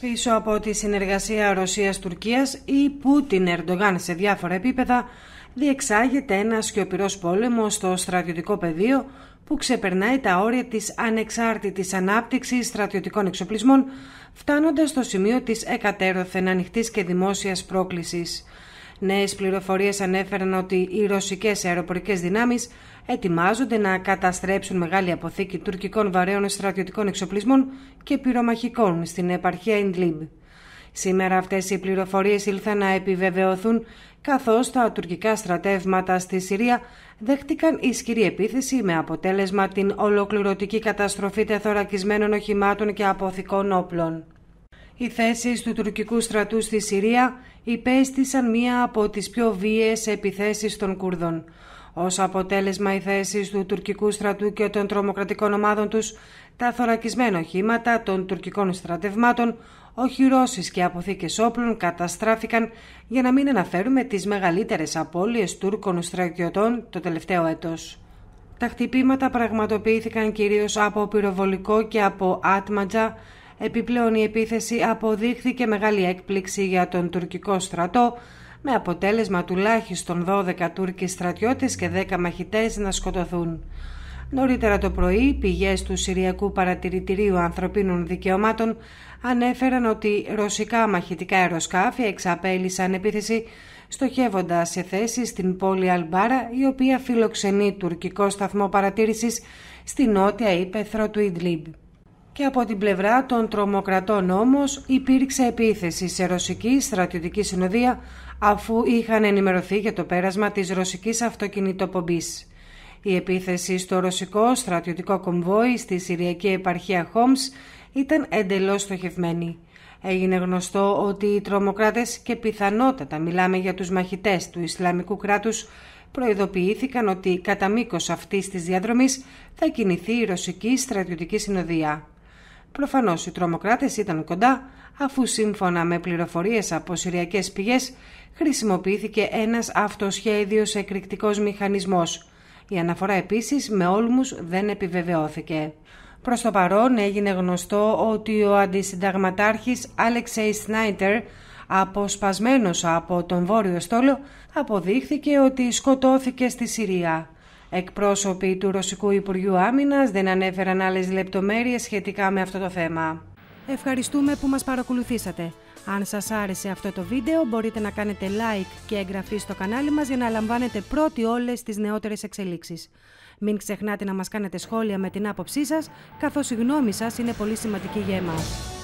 Πίσω από τη συνεργασία Ρωσίας-Τουρκίας ή Πούτιν-Ερντογάν σε διάφορα επίπεδα διεξάγεται ένα σιωπηρό πόλεμο στο στρατιωτικό πεδίο που ξεπερνάει τα όρια της ανεξάρτητης ανάπτυξης στρατιωτικών εξοπλισμών φτάνοντας στο σημείο της εκατέρωθεν ανοιχτής και δημόσιας πρόκλησης. Νέες πληροφορίες ανέφεραν ότι οι ρωσικές αεροπορικές δυνάμεις ετοιμάζονται να καταστρέψουν μεγάλη αποθήκη τουρκικών βαρέων στρατιωτικών εξοπλισμών και πυρομαχικών στην επαρχία Ιντλίμπ. Σήμερα αυτές οι πληροφορίες ήλθαν να επιβεβαιωθούν καθώς τα τουρκικά στρατεύματα στη Συρία δέχτηκαν ισχυρή επίθεση με αποτέλεσμα την ολοκληρωτική καταστροφή τεθωρακισμένων οχημάτων και αποθηκών όπλων. Οι θέσεις του τουρκικού στρατού στη Συρία υπέστησαν μία από τις πιο βίαιες επιθέσεις των Κούρδων. Ως αποτέλεσμα οι θέσεις του τουρκικού στρατού και των τρομοκρατικών ομάδων τους, τα θωρακισμένα οχήματα των τουρκικών στρατευμάτων, οχυρώσεις και αποθήκες όπλων καταστράφηκαν για να μην αναφέρουμε τις μεγαλύτερες απώλειες Τούρκων στρατιωτών το τελευταίο έτος. Τα χτυπήματα πραγματοποιήθηκαν κυρίως από πυροβολικό και από άτματζα Επιπλέον η επίθεση αποδείχθηκε μεγάλη έκπληξη για τον τουρκικό στρατό με αποτέλεσμα τουλάχιστον 12 Τούρκοι στρατιώτες και 10 μαχητές να σκοτωθούν. Νωρίτερα το πρωί, πηγές του Συριακού Παρατηρητηρίου Ανθρωπίνων Δικαιωμάτων ανέφεραν ότι ρωσικά μαχητικά αεροσκάφη εξαπέλυσαν επίθεση στοχεύοντας σε θέση στην πόλη Αλμπάρα, η οποία φιλοξενεί τουρκικό σταθμό παρατήρησης στη νότια ύπεθρο του Ιντλίμπ και από την πλευρά των τρομοκρατών όμως υπήρξε επίθεση σε ρωσική στρατιωτική συνοδεία αφού είχαν ενημερωθεί για το πέρασμα της ρωσικής αυτοκινητοπομπής. Η επίθεση στο ρωσικό στρατιωτικό κομβόι στη Συριακή επαρχία Χόμς ήταν εντελώς στοχευμένη. Έγινε γνωστό ότι οι τρομοκράτες και πιθανότατα μιλάμε για τους μαχητές του Ισλαμικού κράτους προειδοποιήθηκαν ότι κατά μήκος αυτής της διαδρομής θα κινηθεί η ρωσική στρατιωτική συνοδεία. Προφανώς οι τρομοκράτες ήταν κοντά αφού σύμφωνα με πληροφορίες από συριακές πηγές χρησιμοποιήθηκε ένας αυτοσχέδιος εκρηκτικός μηχανισμός. Η αναφορά επίσης με όλμους δεν επιβεβαιώθηκε. Προς το παρόν έγινε γνωστό ότι ο αντισυνταγματάρχης Αλεξέη Σνάιτερ αποσπασμένος από τον Βόρειο Στόλο αποδείχθηκε ότι σκοτώθηκε στη Συρία. Εκπρόσωποι του Ρωσικού Υπουργείου Άμυνας δεν ανέφεραν άλλες λεπτομέρειες σχετικά με αυτό το θέμα. Ευχαριστούμε που μας παρακολουθήσατε. Αν σας άρεσε αυτό το βίντεο μπορείτε να κάνετε like και εγγραφή στο κανάλι μας για να λαμβάνετε πρώτοι όλες τις νεότερες εξελίξεις. Μην ξεχνάτε να μας κάνετε σχόλια με την άποψή σας, καθώς η γνώμη είναι πολύ σημαντική για εμάς.